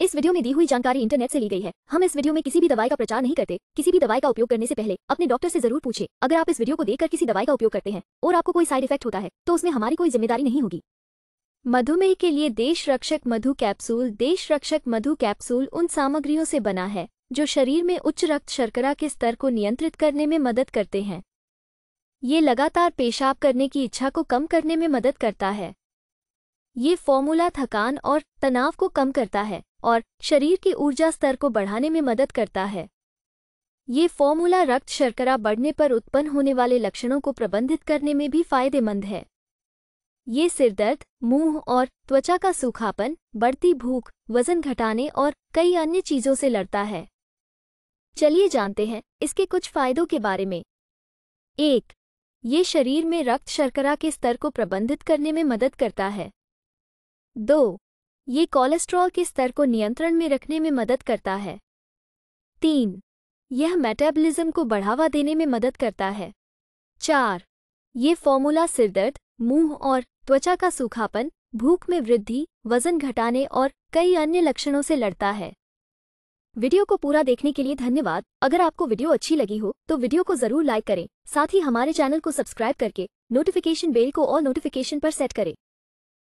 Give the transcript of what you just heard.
इस वीडियो में दी हुई जानकारी इंटरनेट से ली गई है हम इस वीडियो में किसी भी दवाई का प्रचार नहीं करते किसी भी दवाई का उपयोग करने से पहले अपने डॉक्टर से जरूर पूछे अगर आप इस वीडियो को देखकर किसी दवाई का उपयोग करते हैं और आपको कोई साइड इफेक्ट होता है तो उसमें हमारी कोई जिम्मेदारी नहीं होगी मधुमेह के लिए देश रक्षक मधु कैप्सूल देश रक्षक मधु कैप्सूल उन सामग्रियों से बना है जो शरीर में उच्च रक्त शर्करा के स्तर को नियंत्रित करने में मदद करते हैं ये लगातार पेशाब करने की इच्छा को कम करने में मदद करता है ये फॉर्मूला थकान और तनाव को कम करता है और शरीर के ऊर्जा स्तर को बढ़ाने में मदद करता है ये फॉर्मूला रक्त शर्करा बढ़ने पर उत्पन्न होने वाले लक्षणों को प्रबंधित करने में भी फायदेमंद है ये सिरदर्द मुंह और त्वचा का सूखापन बढ़ती भूख वजन घटाने और कई अन्य चीजों से लड़ता है चलिए जानते हैं इसके कुछ फायदों के बारे में एक ये शरीर में रक्त शर्करा के स्तर को प्रबंधित करने में मदद करता है दो ये कोलेस्ट्रॉल के स्तर को नियंत्रण में रखने में मदद करता है तीन यह मेटाबॉलिज्म को बढ़ावा देने में मदद करता है चार ये फॉर्मूला सिरदर्द मुंह और त्वचा का सूखापन भूख में वृद्धि वजन घटाने और कई अन्य लक्षणों से लड़ता है वीडियो को पूरा देखने के लिए धन्यवाद अगर आपको वीडियो अच्छी लगी हो तो वीडियो को जरूर लाइक करें साथ ही हमारे चैनल को सब्सक्राइब करके नोटिफिकेशन बेल को और नोटिफिकेशन पर सेट करें